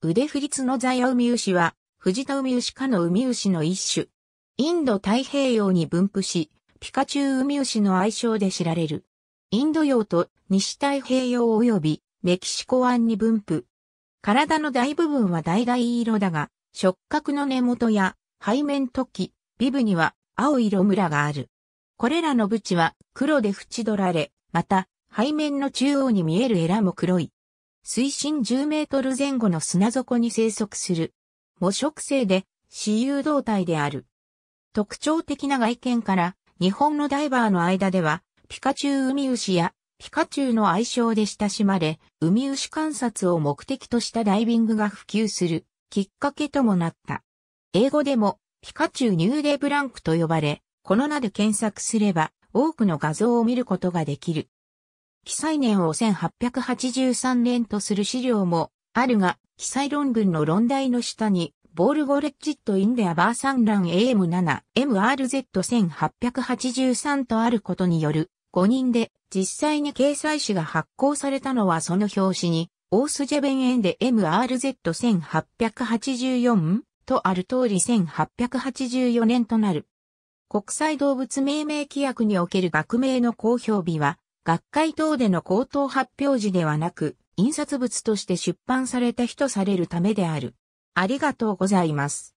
腕振りの座やウミウシは、藤田ウミウシ科のウミウシの一種。インド太平洋に分布し、ピカチュウウミウシの愛称で知られる。インド洋と西太平洋及びメキシコ湾に分布。体の大部分は橙色だが、触覚の根元や背面突起、ビブには青色ムラがある。これらのブチは黒で縁取られ、また背面の中央に見えるエラも黒い。水深10メートル前後の砂底に生息する。母植生で、私有動態である。特徴的な外見から、日本のダイバーの間では、ピカチュウウミウシや、ピカチュウの愛称で親しまれ、ウミウシ観察を目的としたダイビングが普及するきっかけともなった。英語でも、ピカチュウニューデブランクと呼ばれ、この名で検索すれば、多くの画像を見ることができる。記載年を1883年とする資料もあるが、記載論文の論題の下に、ボールゴレッジットインデアバーサンラン AM7、MRZ1883 とあることによる、5人で実際に掲載誌が発行されたのはその表紙に、オースジェベンエンで MRZ1884 とある通り1884年となる。国際動物命名規約における学名の公表日は、学会等での口頭発表時ではなく、印刷物として出版された日とされるためである。ありがとうございます。